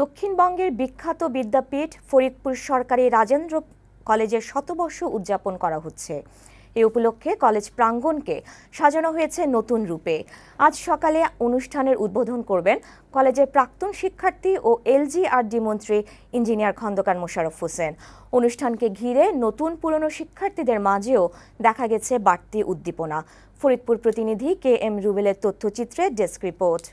দক্ষিণবঙ্গের বিখ্যাত বিদ্যাপীঠ ফরিদপুর সরকারি রাজেন্দ্র কলেজের শতবর্ষ উদযাপন করা হচ্ছে এ উপলক্ষে কলেজ প্রাঙ্গণকে সাজানো হয়েছে নতুন রূপে আজ সকালে অনুষ্ঠানের উদ্বোধন করবেন কলেজের প্রাক্তন শিক্ষার্থী ও এলজিআরডি মন্ত্রী ইঞ্জিনিয়ার খন্দকার মোশারফ হোসেন অনুষ্ঠানকে ঘিরে নতুন পুরনো শিক্ষার্থীদের মাঝেও দেখা গেছে বাড়তি উদ্দীপনা ফরিদপুর প্রতিনিধি কে এম রুবেলের তথ্যচিত্রে ডেস্ক রিপোর্ট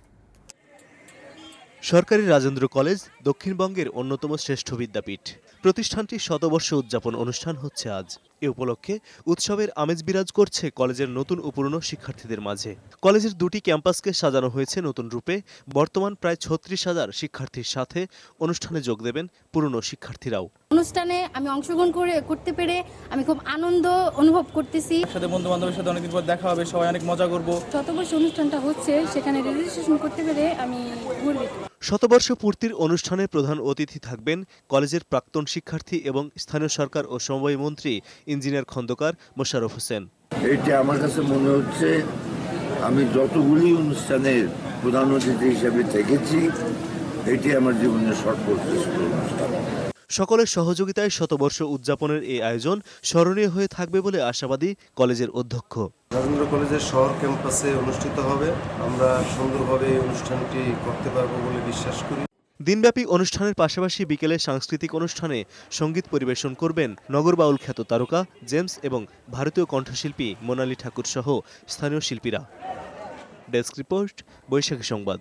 সরকারি রাজেন্দ্র কলেজ দক্ষিণবঙ্গের অন্যতম শ্রেষ্ঠ বিদ্যাপীঠ প্রতিষ্ঠানটির শতবর্ষ উদযাপন অনুষ্ঠান হচ্ছে আজ এ উপলক্ষে উৎসবের আমেজ বিরাজ করছে কলেজের নতুন ও পুরনো শিক্ষার্থীদের মাঝে কলেজের দুটি ক্যাম্পাসকে সাজানো হয়েছে নতুন রূপে বর্তমান প্রায় ছত্রিশ হাজার শিক্ষার্থীর সাথে অনুষ্ঠানে যোগ দেবেন পুরনো শিক্ষার্থীরাও অনুষ্ঠানে আমি অংশগ্রহণ করে করতে পেরে আমি খুব আনন্দ অনুভব করতেছি সাথে বন্ধু বান্ধবের সাথে অনেকদিন পর দেখা হবে সবাই অনেক মজা করব শতবর্ষ অনুষ্ঠানটা হচ্ছে সেখানে রেজিস্ট্রেশন করতে পেরে আমি গর্বিত শতবর্ষ পূর্তির অনুষ্ঠানে প্রধান অতিথি থাকবেন কলেজের প্রাক্তন শিক্ষার্থী এবং স্থানীয় সরকার ও সমবায় মন্ত্রী ইঞ্জিনিয়ার খন্দকার মোশারফ হোসেন এটি আমার কাছে মনে হচ্ছে আমি যতগুলি অনুষ্ঠানের প্রধান অতিথি হিসেবে থেকেছি এটি আমার জীবনের সর্বশ্রেষ্ঠ অনুষ্ঠান সকলের সহযোগিতায় শতবর্ষ উদযাপনের এই আয়োজন স্মরণীয় হয়ে থাকবে বলে আশাবাদী কলেজের অধ্যক্ষ রাজেন্দ্র কলেজের শহর ক্যাম্পাসে অনুষ্ঠিত হবে আমরা সুন্দরভাবে অনুষ্ঠানটি করতে পারবো বলে বিশ্বাস করি দিনব্যাপী অনুষ্ঠানের পাশাপাশি বিকেলে সাংস্কৃতিক অনুষ্ঠানে সঙ্গীত পরিবেশন করবেন নগর বাউল খ্যাত তারকা জেমস এবং ভারতীয় কণ্ঠশিল্পী মোনালি ঠাকুর সহ স্থানীয় শিল্পীরা ডেস্ক রিপোর্ট বৈশাখী সংবাদ